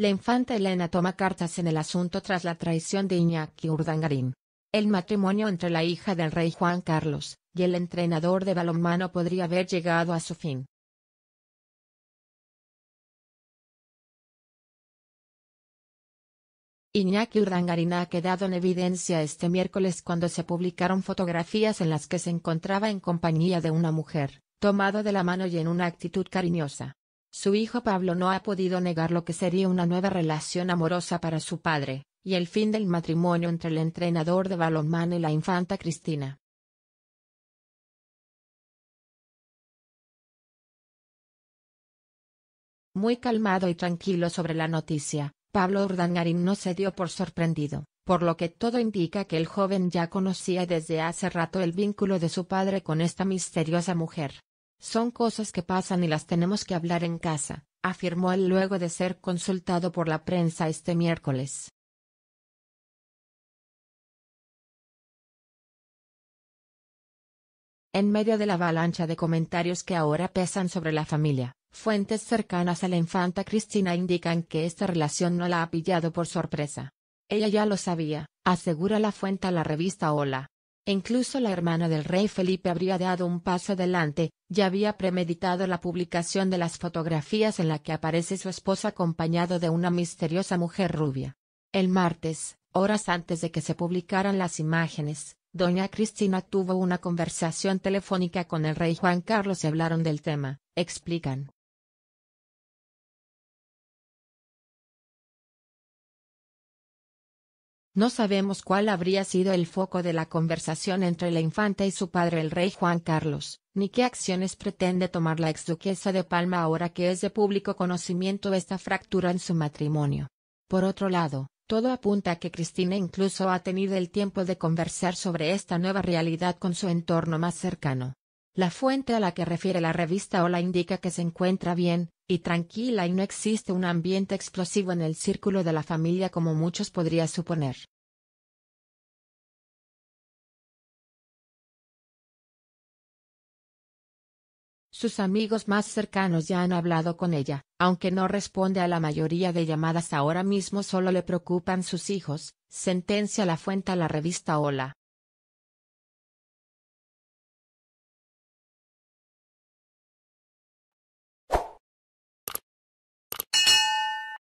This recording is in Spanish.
La infanta Elena toma cartas en el asunto tras la traición de Iñaki Urdangarín. El matrimonio entre la hija del rey Juan Carlos y el entrenador de balonmano podría haber llegado a su fin. Iñaki Urdangarín ha quedado en evidencia este miércoles cuando se publicaron fotografías en las que se encontraba en compañía de una mujer, tomado de la mano y en una actitud cariñosa. Su hijo Pablo no ha podido negar lo que sería una nueva relación amorosa para su padre, y el fin del matrimonio entre el entrenador de balonmano y la infanta Cristina. Muy calmado y tranquilo sobre la noticia, Pablo Urdangarín no se dio por sorprendido, por lo que todo indica que el joven ya conocía desde hace rato el vínculo de su padre con esta misteriosa mujer. Son cosas que pasan y las tenemos que hablar en casa, afirmó él luego de ser consultado por la prensa este miércoles. En medio de la avalancha de comentarios que ahora pesan sobre la familia, fuentes cercanas a la infanta Cristina indican que esta relación no la ha pillado por sorpresa. Ella ya lo sabía, asegura la fuente a la revista Hola. Incluso la hermana del rey Felipe habría dado un paso adelante, ya había premeditado la publicación de las fotografías en la que aparece su esposa acompañado de una misteriosa mujer rubia. El martes, horas antes de que se publicaran las imágenes, doña Cristina tuvo una conversación telefónica con el rey Juan Carlos y hablaron del tema, explican. No sabemos cuál habría sido el foco de la conversación entre la infanta y su padre el rey Juan Carlos, ni qué acciones pretende tomar la exduquesa de Palma ahora que es de público conocimiento esta fractura en su matrimonio. Por otro lado, todo apunta a que Cristina incluso ha tenido el tiempo de conversar sobre esta nueva realidad con su entorno más cercano. La fuente a la que refiere la revista Ola indica que se encuentra bien, y tranquila y no existe un ambiente explosivo en el círculo de la familia como muchos podría suponer. Sus amigos más cercanos ya han hablado con ella, aunque no responde a la mayoría de llamadas ahora mismo solo le preocupan sus hijos, sentencia la fuente a la revista Hola.